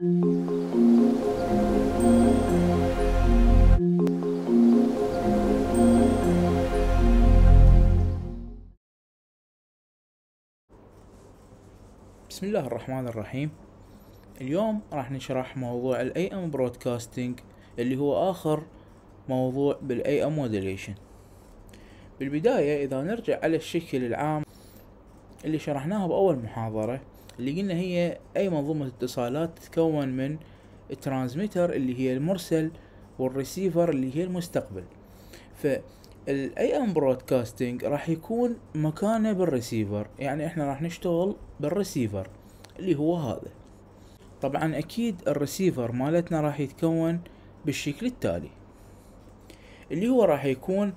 بسم الله الرحمن الرحيم اليوم راح نشرح موضوع الاي ام برودكاستنج اللي هو اخر موضوع بالاي ام موديليشن بالبداية اذا نرجع على الشكل العام اللي شرحناه باول محاضرة اللي قلنا هي اي منظومة اتصالات تتكون من الترانزميتر اللي هي المرسل والريسيفر اللي هي المستقبل فالاي ام برودكاستنج راح يكون مكانه بالريسيفر يعني احنا راح نشتغل بالريسيفر اللي هو هذا طبعا اكيد الريسيفر مالتنا راح يتكون بالشكل التالي اللي هو راح يكون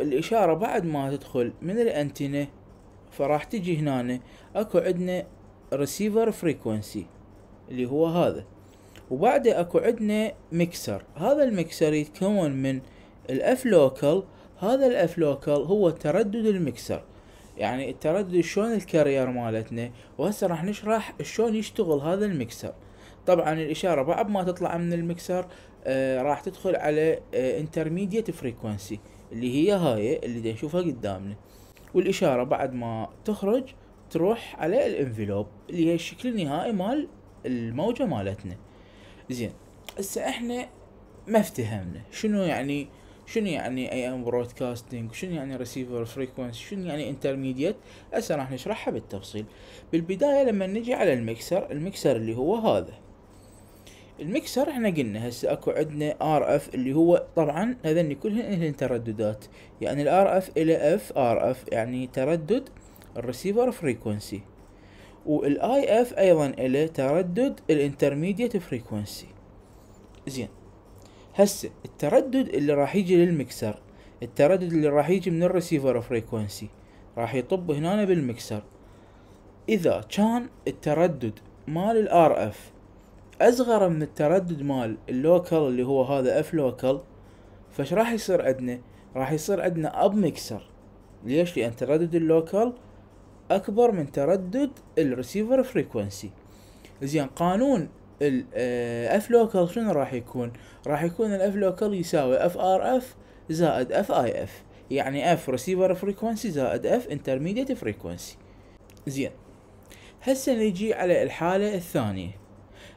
الاشارة بعد ما تدخل من الانتنة فراح تجي هنا اكو عندنا ريسيفر فريكونسي اللي هو هذا وبعده اكو عندنا ميكسر هذا الميكسر يتكون من الاف لوكال هذا الاف لوكال هو تردد الميكسر يعني التردد شلون الكارير مالتنا وهسه راح نشرح شلون يشتغل هذا الميكسر طبعا الاشاره بعد ما تطلع من المكسر آه راح تدخل على انترميديت آه فريكونسي اللي هي هاي اللي نشوفها قدامنا والاشاره بعد ما تخرج تروح على الانفلوب اللي هي الشكل النهائي مال الموجه مالتنا زين هسه احنا ما افتهمنا شنو يعني شنو يعني اي ام برودكاستنج شنو يعني ريسيفر فريكونسي شنو يعني انترميديت هسه راح نشرحها بالتفصيل بالبدايه لما نجي على المكسر المكسر اللي هو هذا المكسر احنا قلنا هسه اكو عندنا ار اف اللي هو طبعا هذني كلهن الهن ترددات يعني الار اف الى اف ار اف يعني تردد الريسيفر فريكونسي والاي اف ايضا الى تردد الانترميديت فريكونسي زين هسه التردد اللي راح يجي للمكسر التردد اللي راح يجي من الريسيفر فريكونسي راح يطب هنا بالمكسر اذا كان التردد مال الار اف اصغر من التردد مال اللوكل اللي هو هذا اف لوكل فش راح يصير عندنا راح يصير عندنا اب ميكسر ليش لان تردد اللوكل اكبر من تردد الريسيفر فريكونسي زين قانون الاف آه، لوكل شنو راح يكون راح يكون الاف لوكل يساوي اف ار اف زائد اف اي اف يعني اف ريسيفر فريكونسي زائد اف انترميديت فريكونسي زين هسه نجي على الحاله الثانيه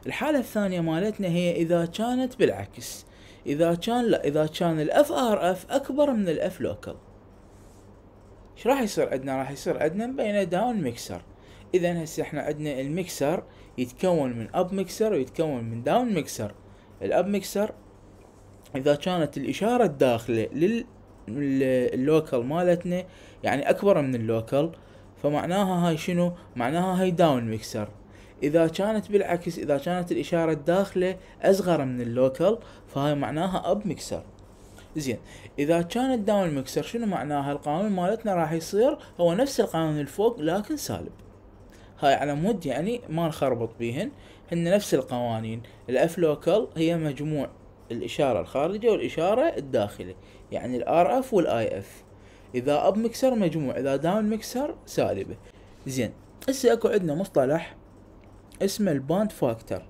الحالة الثانية مالتنا هي إذا كانت بالعكس إذا كان لا إذا كان الأف آر أف أكبر من الأف لوكال ايش راح يصير عندنا راح يصير عندنا بين داون ميكسر اذا هسه احنا عندنا الميكسر يتكون من اب ميكسر ويتكون من داون ميكسر الاب ميكسر اذا كانت الاشارة الداخلة لل اللوكال مالتنا يعني اكبر من اللوكال فمعناها هاي شنو معناها هاي داون ميكسر اذا كانت بالعكس اذا كانت الاشاره الداخله اصغر من اللوكل فهاي معناها اب ميكسر زين اذا كانت داون ميكسر شنو معناها القانون مالتنا راح يصير هو نفس القانون الفوق لكن سالب هاي على مود يعني ما نخربط بيهن هن نفس القوانين الاف لوكال هي مجموع الاشاره الخارجه والاشاره الداخله يعني الار اف والاي اف اذا اب ميكسر مجموع اذا داون ميكسر سالبه زين هسه اكو عندنا مصطلح اسمه الباند فاكتر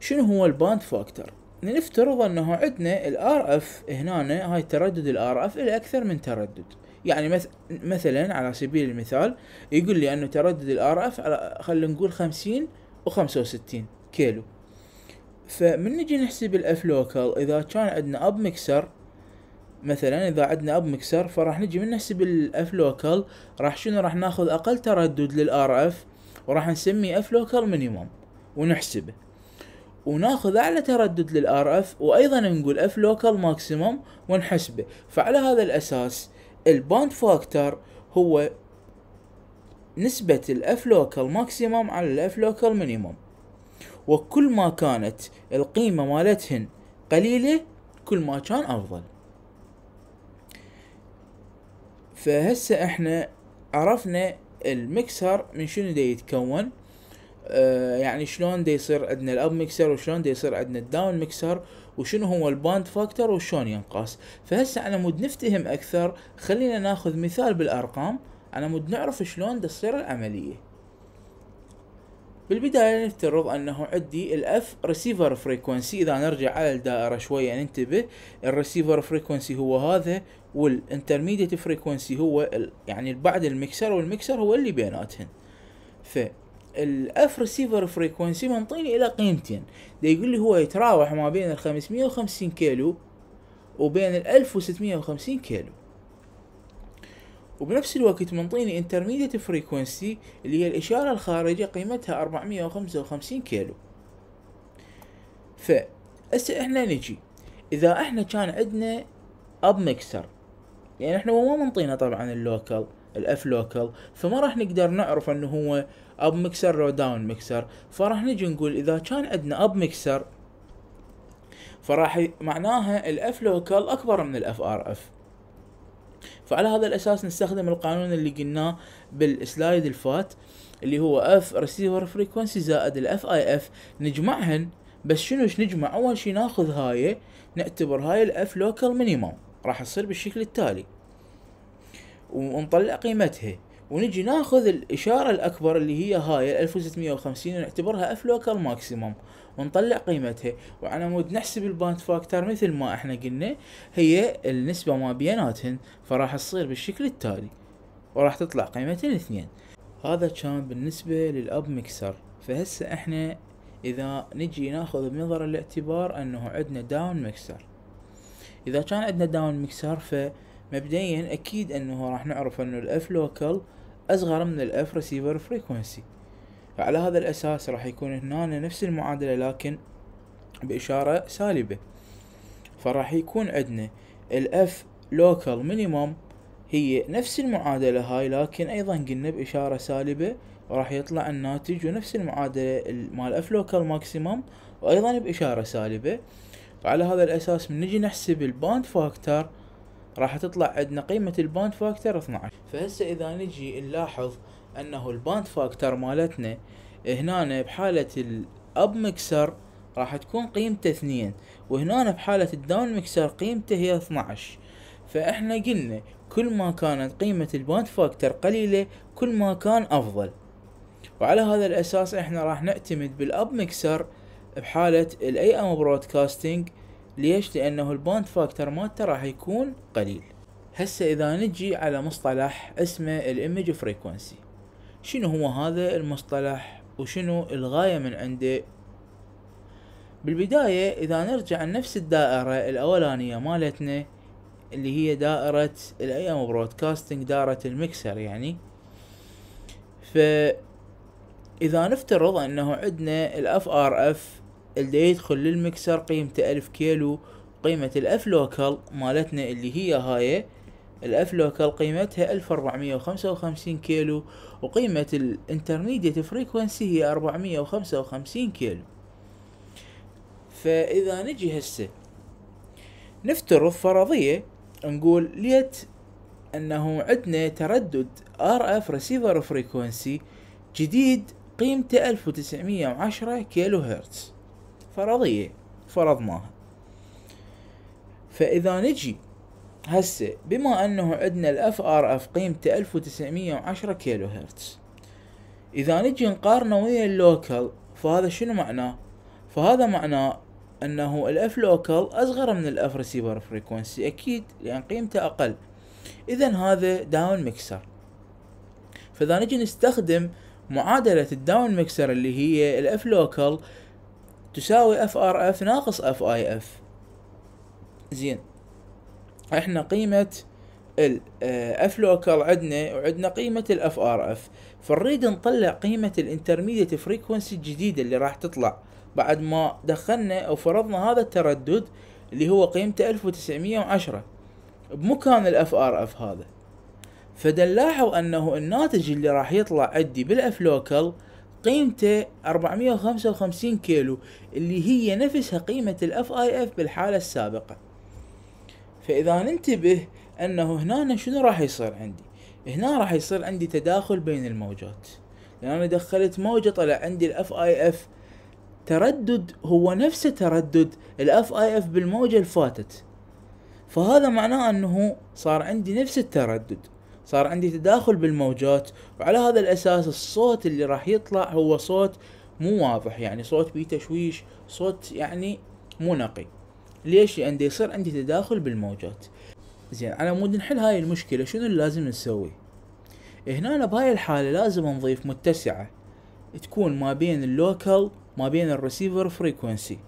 شنو هو الباند فاكتر نفترض انه عندنا الار اف هنا هاي تردد الار اف الى اكثر من تردد يعني مث... مثلا على سبيل المثال يقول لي انه تردد الار اف على خلينا نقول 50 و65 كيلو فمن نجي نحسب الاف لوكال اذا كان عندنا اب مكسر مثلا اذا عندنا اب مكسر فراح نجي من نحسب الاف لوكال راح شنو راح ناخذ اقل تردد للار اف وراح نسميه اف لوكال مينيموم ونحسبه وناخذ اعلى تردد للار اف وايضا نقول اف لوكال ماكسيموم ونحسبه فعلى هذا الاساس الباند فاكتور هو نسبة الاف لوكال ماكسيموم على الاف لوكال مينيموم وكل ما كانت القيمة مالتهن قليلة كل ما كان افضل فهسه احنا عرفنا المكسر من شنو دي يتكون آه يعني شلون دي يصير عندنا الاب مكسر وشلون دي يصير عندنا الداون مكسر وشنو هو الباند فاكتور وشلون ينقص فهسه على مود نفتهم اكثر خلينا ناخذ مثال بالارقام على مود نعرف شلون دا تصير العمليه بالبداية نفترض انه عندي الاف ريسيفر فريكونسي اذا نرجع على الدائرة شوية ننتبه الريسيفر فريكونسي هو هذا والانترميديت فريكونسي هو يعني بعد المكسر والمكسر هو اللي بيناتهن ف الاف ريسيفر فريكونسي منطيني الى قيمتين ده يقول لي هو يتراوح ما بين ال 550 كيلو وبين ال 1650 كيلو وبنفس الوقت منطيني انترميديت فريكونسي اللي هي الإشارة الخارجة قيمتها 455 كيلو فهسه احنا نجي اذا احنا كان عندنا اب ميكسر يعني احنا ما منطينا طبعا اللوكال الاف لوكال فما راح نقدر نعرف انه هو اب ميكسر لو داون ميكسر فراح نجي نقول اذا كان عندنا اب ميكسر فراح معناها الاف لوكال اكبر من الاف ار اف فعلى هذا الاساس نستخدم القانون اللي قلناه بالسلايد الفات اللي هو اف ريسيفر فريكونسي زائد الاف اي اف نجمعهن بس شنو ايش نجمع اول شيء ناخذ هاي نعتبر هاي الاف لوكال مينيمم راح تصير بالشكل التالي ونطلع قيمتها ونجي ناخذ الاشاره الاكبر اللي هي هاي 1650 ونعتبرها اف لوكال ماكسيمم ونطلع قيمتها وعلى مود نحسب الباند فاكتور مثل ما احنا قلنا هي النسبه ما بيناتهن فراح تصير بالشكل التالي وراح تطلع قيمتين اثنين هذا كان بالنسبه للاب ميكسر فهسه احنا اذا نجي ناخذ بنظر الاعتبار انه عندنا داون ميكسر اذا كان عندنا داون مكسر فمبدئيا اكيد انه راح نعرف انه الاف لوكال أصغر من الأف ريسيفر فريكونسي فعلى هذا الأساس راح يكون هنا نفس المعادلة لكن بإشارة سالبة فراح يكون عندنا الأف لوكال مينيمم هي نفس المعادلة هاي لكن أيضا قلنا بإشارة سالبة وراح يطلع الناتج ونفس المعادلة مال اف لوكال ماكسيمم وايضا باشارة سالبة فعلى هذا الاساس نجي نحسب الباند فاكتور راح تطلع عندنا قيمة الباند فاكتور 12 فهسه اذا نجي نلاحظ انه الباند فاكتور مالتنا هنا بحالة الاب مكسر راح تكون قيمته 2 وهنا بحالة الداون مكسر قيمته هي 12 فاحنا قلنا كل ما كانت قيمة الباند فاكتور قليلة كل ما كان افضل وعلى هذا الاساس احنا راح نعتمد بالاب مكسر بحالة الاي ام برودكاستنج ليش لانه البوند فاكتور مالته راح يكون قليل هسه اذا نجي على مصطلح اسمه الايمج فريكونسي شنو هو هذا المصطلح وشنو الغاية من عنده بالبداية اذا نرجع لنفس الدائرة الاولانية مالتنا اللي هي دائرة الايام برودكاستنج دائرة المكسر يعني ف اذا نفترض انه عندنا الاف ار اف اللي يدخل للمكسر قيمته ألف كيلو قيمة الأف لوكال مالتنا اللي هي هاي الأف لوكال قيمتها ألف أربعمية وخمسة وخمسين كيلو وقيمة الانترميديت فريكونسي هي أربعمية وخمسة وخمسين كيلو فإذا نجي هسه نفترض فرضية نقول ليت أنه عندنا تردد ار اف ريسيفر فريكونسي جديد قيمته 1910 كيلو هرتز فرضية فرضناها فإذا نجي هسه بما أنه عندنا الاف ار اف قيمته 1910 كيلو هرتز إذا نجي نقارنه ويا اللوكال فهذا شنو معناه؟ فهذا معناه أنه الاف local أصغر من الاف ريسيفر فريكونسي أكيد لأن قيمته أقل إذا هذا داون ميكسر فإذا نجي نستخدم معادلة الداون ميكسر اللي هي الاف local تساوي اف ار اف ناقص اف اي اف زين احنا قيمة الاف لوكال آه، عندنا وعندنا قيمة الاف ار اف فنريد نطلع قيمة الانترميديت فريكونسي الجديدة اللي راح تطلع بعد ما دخلنا او فرضنا هذا التردد اللي هو قيمته 1910 بمكان الاف ار اف هذا فدنلاحظ انه الناتج اللي راح يطلع عندي بالاف لوكال قيمته 455 كيلو اللي هي نفسها قيمة الاف اي اف بالحالة السابقة فاذا ننتبه انه هنا شنو راح يصير عندي هنا راح يصير عندي تداخل بين الموجات لان انا دخلت موجة طلع عندي الاف اي اف تردد هو نفس تردد الاف اي اف بالموجة الفاتت فهذا معناه انه صار عندي نفس التردد صار عندي تداخل بالموجات وعلى هذا الأساس الصوت اللي راح يطلع هو صوت مو واضح يعني صوت بيه تشويش صوت يعني مو نقي ليش لأن يصير عندي تداخل بالموجات زين على مود نحل هاي المشكلة شنو اللي لازم نسوي هنا أنا بهاي الحالة لازم نضيف متسعة تكون ما بين اللوكال ما بين الريسيفر فريكونسي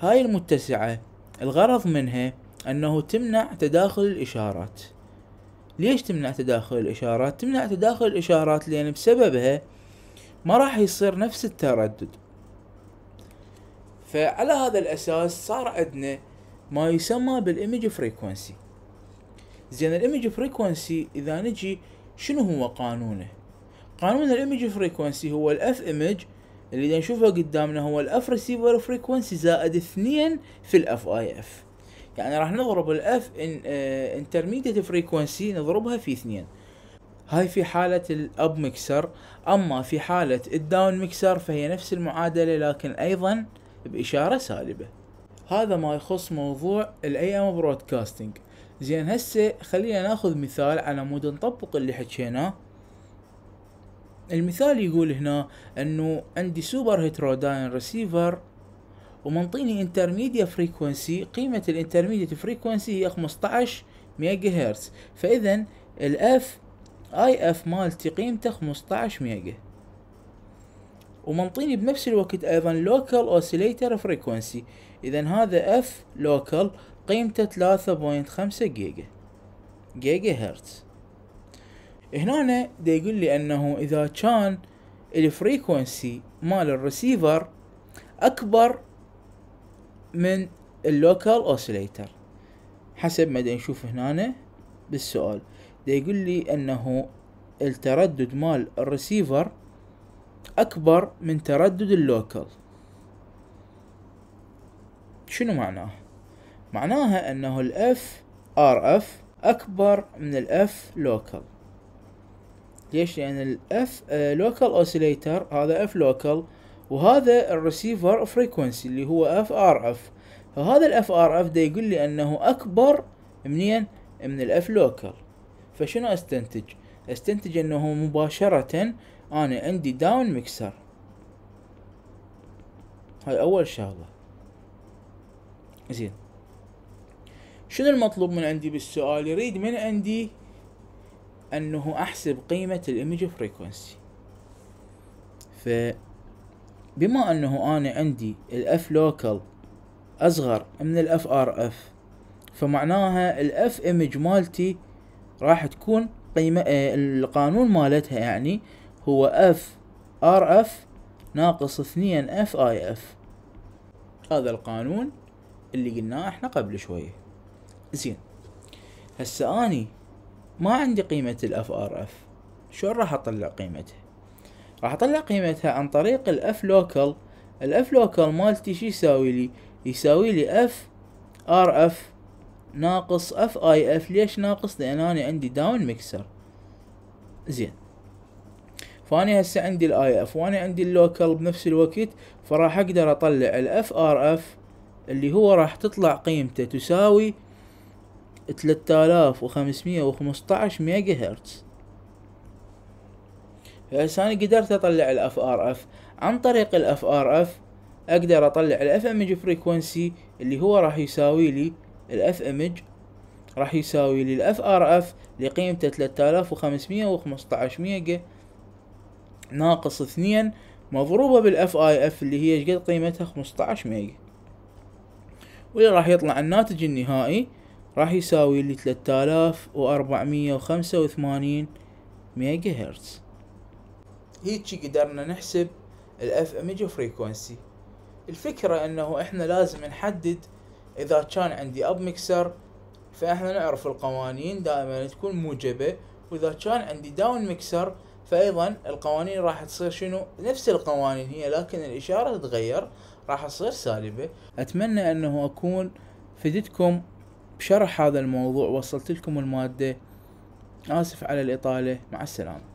هاي المتسعة الغرض منها أنه تمنع تداخل الإشارات ليش تمنع تداخل الاشارات تمنع تداخل الاشارات لان بسببها ما راح يصير نفس التردد فعلى هذا الاساس صار عندنا ما يسمى بالايمج فريكونسي زين الايمج فريكونسي اذا نجي شنو هو قانونه قانون الايمج فريكونسي هو الاف ايمج اللي نشوفه قدامنا هو الاف ريسيفر فريكونسي زائد اثنين في الاف اي اف يعني راح نضرب الاف ان انترميديت فريكونسي نضربها في اثنين هاي في حالة الاب ميكسر اما في حالة الداون ميكسر فهي نفس المعادلة لكن ايضا باشارة سالبة هذا ما يخص موضوع الاي ام برودكاستنج زين هسه خلينا ناخذ مثال على مود نطبق اللي حكيناه المثال يقول هنا انه عندي سوبر هيتروداين ريسيفر ومنطيني انترميديا فريكونسي قيمة الانترميديا فريكونسي هي 15 ميجا هرتز فاذا الاف اي اف مالتي قيمته 15 ميجا ومنطيني بنفس الوقت ايضا لوكال اوسيليتر فريكونسي اذا هذا اف لوكال قيمته 3.5 جيجا جيجا هرتز هنا دا يقول لي انه اذا كان الفريكونسي مال الريسيفر اكبر من اللوكال اوسيليتر حسب ما نشوف هنا بالسؤال دا يقول لي انه التردد مال الرسيفر اكبر من تردد اللوكال شنو معناه معناها انه الاف ار اف اكبر من الاف لوكال ليش لان الاف آه، لوكال اوسيليتر هذا اف لوكال وهذا الريسيفر فريكونسي اللي هو اف ار اف فهذا الاف ار اف ده يقول لي انه اكبر منين من الاف لوكال فشنو استنتج استنتج انه مباشرة انا عندي داون ميكسر هاي اول شغلة زين شنو المطلوب من عندي بالسؤال يريد من عندي انه احسب قيمة الامج فريكونسي ف بما انه انا عندي الاف لوكال اصغر من الاف ار اف فمعناها الاف ايمج مالتي راح تكون قيمة آه، القانون مالتها يعني هو اف ار اف ناقص اثنين اف اي اف هذا القانون اللي قلناه احنا قبل شوية زين هسه اني ما عندي قيمة الاف ار اف شلون راح اطلع قيمتها راح اطلع قيمتها عن طريق الاف لوكال الاف لوكال مالتي شو يساوي لي يساوي لي اف ار اف ناقص اف اي اف ليش ناقص لان انا عندي داون ميكسر زين فاني هسه عندي الاي اف وانا عندي اللوكال بنفس الوقت فراح اقدر اطلع الاف ار اف اللي هو راح تطلع قيمته تساوي 3515 ميجا هرتز هسه إيه، انا قدرت اطلع الاف ار اف عن طريق الاف ار اف اقدر اطلع الاف امج فريكونسي اللي هو راح يساوي لي الاف امج راح يساوي لي الاف ار اف لقيمته 3515 ميجا ناقص اثنين مضروبة بالاف اي اف اللي هي شقد قيمتها 15 ميجا واللي راح يطلع الناتج النهائي راح يساوي لي 3485 ميجا هرتز هيجي قدرنا نحسب الاف ايمج فريكونسي الفكرة انه احنا لازم نحدد اذا كان عندي اب ميكسر فاحنا نعرف القوانين دائما تكون موجبة واذا كان عندي داون ميكسر فايضا القوانين راح تصير شنو نفس القوانين هي لكن الاشارة تتغير راح تصير سالبة اتمنى انه اكون فدتكم بشرح هذا الموضوع وصلت لكم المادة اسف على الاطالة مع السلامة